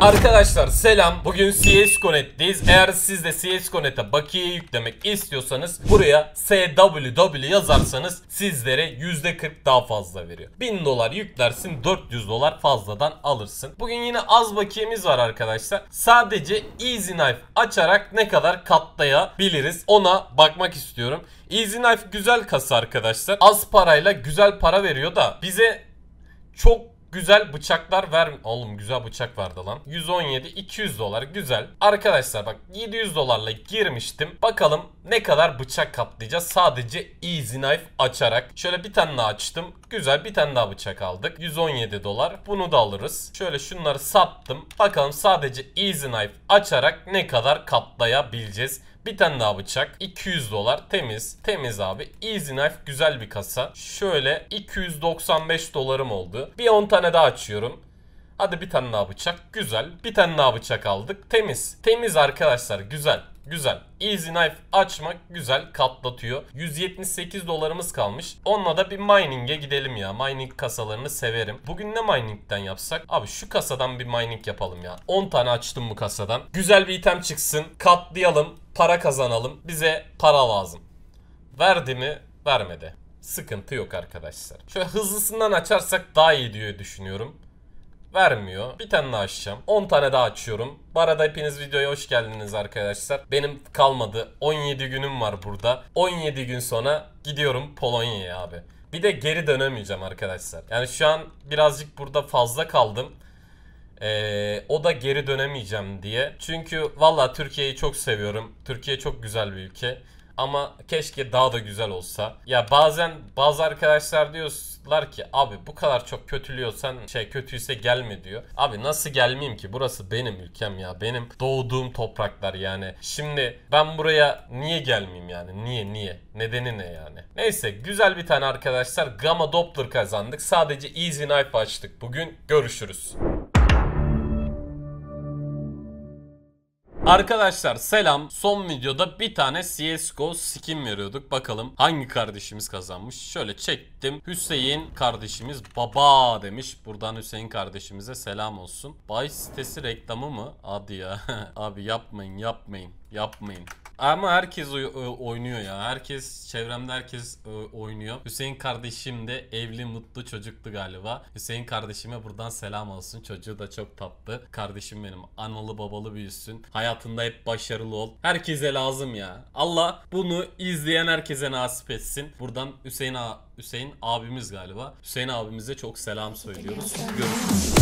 Arkadaşlar selam. Bugün CS Connect'teyiz. Eğer siz de CS Connect'e bakiye yüklemek istiyorsanız buraya SWW yazarsanız sizlere %40 daha fazla veriyor. 1000 dolar yüklersin 400 dolar fazladan alırsın. Bugün yine az bakiyemiz var arkadaşlar. Sadece Easy Knife açarak ne kadar katlayabiliriz ona bakmak istiyorum. Easy Knife güzel kasa arkadaşlar. Az parayla güzel para veriyor da bize çok güzel bıçaklar ver... Oğlum güzel bıçak vardı lan. 117, 200 dolar güzel. Arkadaşlar bak 700 dolarla girmiştim. Bakalım ne kadar bıçak katlayacağız Sadece Easy Knife açarak. Şöyle bir tane daha açtım. Güzel bir tane daha bıçak aldık. 117 dolar. Bunu da alırız. Şöyle şunları sattım. Bakalım sadece Easy Knife açarak ne kadar katlayabileceğiz. Bir tane daha bıçak. 200 dolar. Temiz. Temiz abi. Easy Knife güzel bir kasa. Şöyle 295 dolarım oldu. Bir 10 tane daha açıyorum. Hadi bir tane daha bıçak. Güzel. Bir tane daha bıçak aldık. Temiz. Temiz arkadaşlar. Güzel. Güzel. Easy Knife açmak güzel katlatıyor. 178 dolarımız kalmış. Onunla da bir mining'e gidelim ya. Mining kasalarını severim. Bugün ne mining'den yapsak? Abi şu kasadan bir mining yapalım ya. 10 tane açtım bu kasadan. Güzel bir item çıksın. Katlayalım para kazanalım. Bize para lazım. Verdi mi? Vermedi. Sıkıntı yok arkadaşlar. Şöyle hızlısından açarsak daha iyi diye düşünüyorum. Vermiyor. Bir tane daha açacağım. 10 tane daha açıyorum. Bu arada hepiniz videoya hoş geldiniz arkadaşlar. Benim kalmadı. 17 günüm var burada. 17 gün sonra gidiyorum Polonya'ya abi. Bir de geri dönemeyeceğim arkadaşlar. Yani şu an birazcık burada fazla kaldım. Ee, o da geri dönemeyeceğim diye. Çünkü valla Türkiye'yi çok seviyorum. Türkiye çok güzel bir ülke. Ama keşke daha da güzel olsa. Ya bazen bazı arkadaşlar diyorlar ki abi bu kadar çok kötülüyorsan şey kötüyse gelme diyor. Abi nasıl gelmeyeyim ki? Burası benim ülkem ya. Benim doğduğum topraklar yani. Şimdi ben buraya niye gelmeyeyim yani? Niye niye? Nedeni ne yani? Neyse güzel bir tane arkadaşlar Gamma Doppler kazandık. Sadece Easy Knife açtık. Bugün görüşürüz. Arkadaşlar selam. Son videoda bir tane CSGO skin veriyorduk. Bakalım hangi kardeşimiz kazanmış. Şöyle çektim. Hüseyin kardeşimiz baba demiş. Buradan Hüseyin kardeşimize selam olsun. Bay sitesi reklamı mı? Hadi ya. Abi yapmayın yapmayın yapmayın. Ama herkes e, oynuyor ya. Herkes çevremde herkes e, oynuyor. Hüseyin kardeşim de evli mutlu çocuktu galiba. Hüseyin kardeşime buradan selam olsun. Çocuğu da çok tatlı. Kardeşim benim analı babalı büyüsün. Hayatında hep başarılı ol. Herkese lazım ya. Allah bunu izleyen herkese nasip etsin. Buradan Hüseyin a Hüseyin abimiz galiba. Hüseyin abimize çok selam söylüyoruz. Görüşürüz.